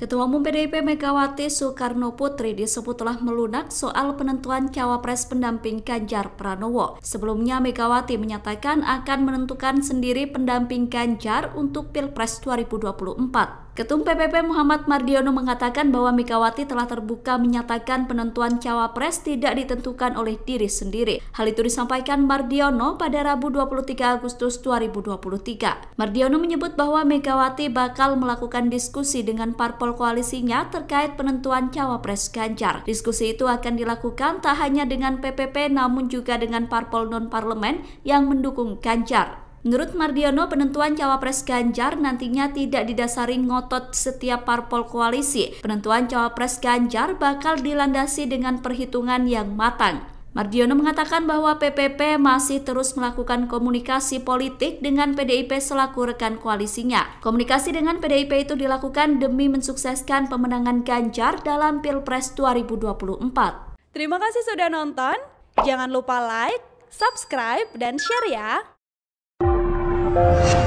Ketua Umum PDIP Megawati Soekarno Putri disebut telah melunak soal penentuan cawapres pendamping Ganjar Pranowo. Sebelumnya Megawati menyatakan akan menentukan sendiri pendamping Ganjar untuk Pilpres 2024. Ketum PPP Muhammad Mardiono mengatakan bahwa Megawati telah terbuka menyatakan penentuan cawapres tidak ditentukan oleh diri sendiri. Hal itu disampaikan Mardiono pada Rabu 23 Agustus 2023. Mardiono menyebut bahwa Megawati bakal melakukan diskusi dengan parpol koalisinya terkait penentuan cawapres Ganjar. Diskusi itu akan dilakukan tak hanya dengan PPP namun juga dengan parpol non-parlemen yang mendukung Ganjar. Menurut Mardiono, penentuan cawapres Ganjar nantinya tidak didasari ngotot setiap parpol koalisi. Penentuan cawapres Ganjar bakal dilandasi dengan perhitungan yang matang. Mardiono mengatakan bahwa PPP masih terus melakukan komunikasi politik dengan PDIP selaku rekan koalisinya. Komunikasi dengan PDIP itu dilakukan demi mensukseskan pemenangan Ganjar dalam Pilpres 2024. Terima kasih sudah nonton. Jangan lupa like, subscribe, dan share ya. 了。